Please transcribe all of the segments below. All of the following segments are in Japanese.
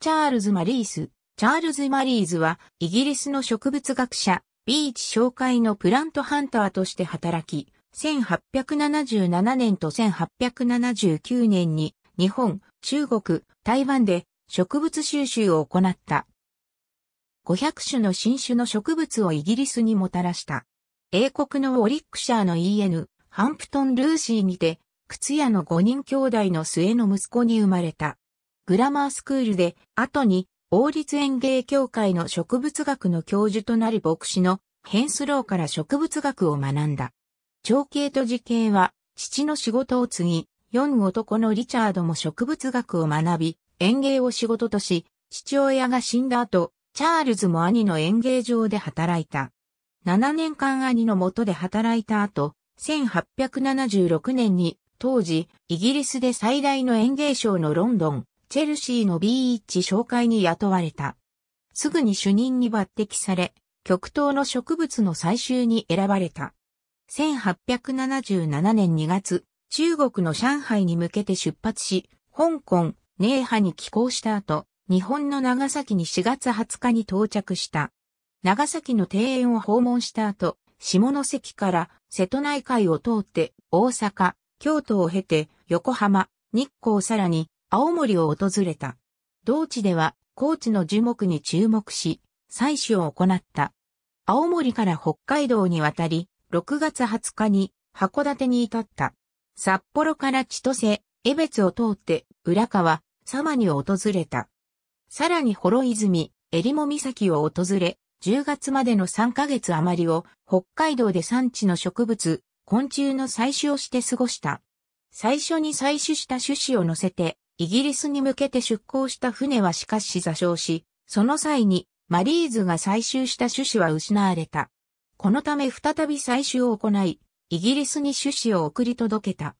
チャールズ・マリース。チャールズ・マリーズは、イギリスの植物学者、ビーチ紹介のプラントハンターとして働き、1877年と1879年に、日本、中国、台湾で植物収集を行った。500種の新種の植物をイギリスにもたらした。英国のオリックシャーの EN、ハンプトン・ルーシーにて、靴屋の5人兄弟の末の息子に生まれた。グラマースクールで、後に王立園芸協会の植物学の教授となり牧師のヘンスローから植物学を学んだ。長兄と時兄は父の仕事を継ぎ、四男のリチャードも植物学を学び、園芸を仕事とし、父親が死んだ後、チャールズも兄の園芸場で働いた。7年間兄の下で働いた後、1876年に当時、イギリスで最大の園芸賞のロンドンチェルシーのビーチ紹介に雇われた。すぐに主任に抜擢され、極東の植物の採集に選ばれた。1877年2月、中国の上海に向けて出発し、香港、寧波に寄港した後、日本の長崎に4月20日に到着した。長崎の庭園を訪問した後、下関から瀬戸内海を通って大阪、京都を経て横浜、日光さらに青森を訪れた。同地では、高知の樹木に注目し、採取を行った。青森から北海道に渡り、6月20日に函館に至った。札幌から千歳、江別を通って、浦川、様に訪れた。さらに幌泉、襟裳岬を訪れ、10月までの3ヶ月余りを北海道で産地の植物、昆虫の採取をして過ごした。最初に採取した種子を乗せてイギリスに向けて出港した船はしかし座礁し、その際にマリーズが採集した種子は失われた。このため再び採集を行い、イギリスに種子を送り届けた。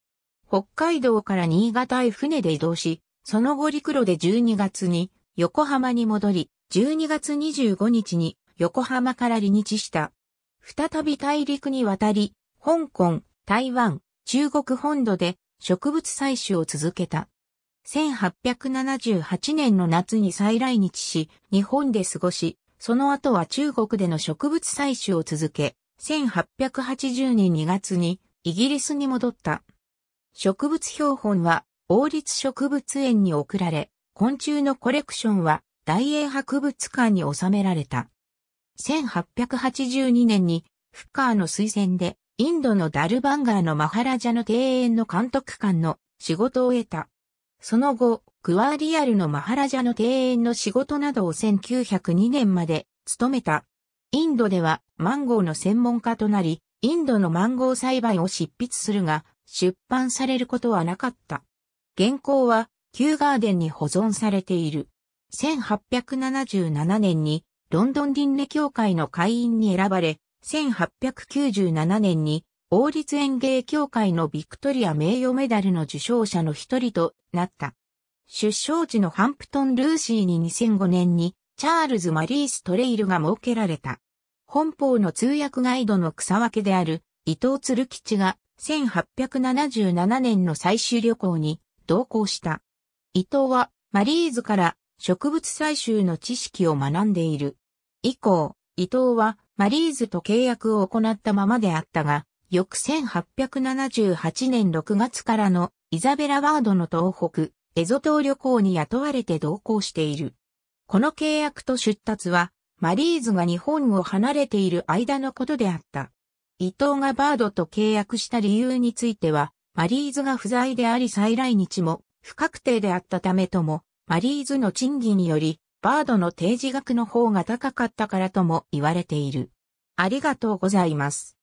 北海道から新潟へ船で移動し、その後陸路で12月に横浜に戻り、12月25日に横浜から離日した。再び大陸に渡り、香港、台湾、中国本土で植物採取を続けた。1878年の夏に再来日し、日本で過ごし、その後は中国での植物採取を続け、1880年2月にイギリスに戻った。植物標本は王立植物園に送られ、昆虫のコレクションは大英博物館に収められた。1882年にフッカーの推薦でインドのダルバンガーのマハラジャの庭園の監督官の仕事を得た。その後、グワーディアルのマハラジャの庭園の仕事などを1902年まで務めた。インドではマンゴーの専門家となり、インドのマンゴー栽培を執筆するが、出版されることはなかった。原稿は、キューガーデンに保存されている。1877年に、ロンドン輪廻協会の会員に選ばれ、1897年に、王立園芸協会のビクトリア名誉メダルの受賞者の一人となった。出生地のハンプトン・ルーシーに2005年にチャールズ・マリース・トレイルが設けられた。本邦の通訳ガイドの草分けである伊藤鶴吉が1877年の採集旅行に同行した。伊藤はマリーズから植物採集の知識を学んでいる。以降、伊藤はマリーズと契約を行ったままであったが、翌1878年6月からのイザベラ・ワードの東北、エゾ島旅行に雇われて同行している。この契約と出立は、マリーズが日本を離れている間のことであった。伊藤がバードと契約した理由については、マリーズが不在であり再来日も不確定であったためとも、マリーズの賃金により、バードの提示額の方が高かったからとも言われている。ありがとうございます。